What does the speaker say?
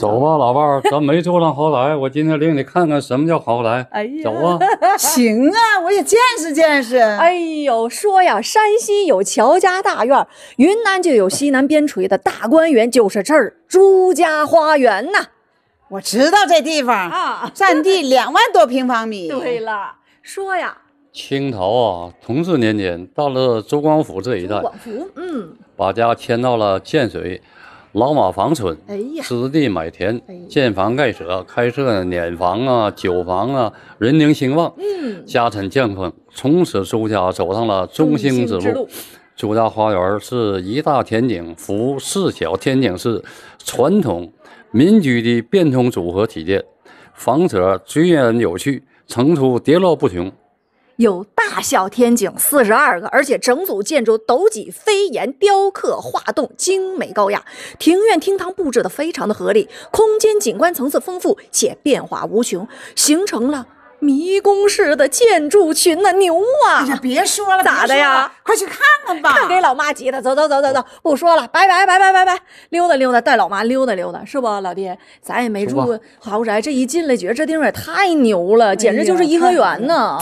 走吧，老伴儿，咱没坐上豪宅，我今天领你看看什么叫豪宅。哎呀，走啊！行啊，我也见识见识。哎呦，说呀，山西有乔家大院，云南就有西南边陲的大观园，就是这儿朱家花园呐。我知道这地方啊，占地 两万多平方米。对了，说呀，清朝啊，同治年间到了周光福这一代，嗯，把家迁到了建水。老马房村，哎呀，买田建房盖舍，开设碾房啊、酒房啊，人丁兴旺，嗯，家产降丰，从此朱家走上了中兴之路。朱家花园是一大天井服四小天井是传统民居的变通组合体，建房舍虽然有趣，层出叠落不穷。有大小天井四十二个，而且整组建筑斗脊飞檐雕刻画栋精美高雅，庭院厅堂布置的非常的合理，空间景观层次丰富且变化无穷，形成了迷宫式的建筑群呢！牛啊！别说了，咋的呀？快去看看吧！看给老妈急的，走走走走走，不说了，拜拜拜拜拜拜，溜达溜达，带老妈溜达溜达，是不？老爹，咱也没住豪宅，这一进来觉得这地方也太牛了，简直就是颐和园呢！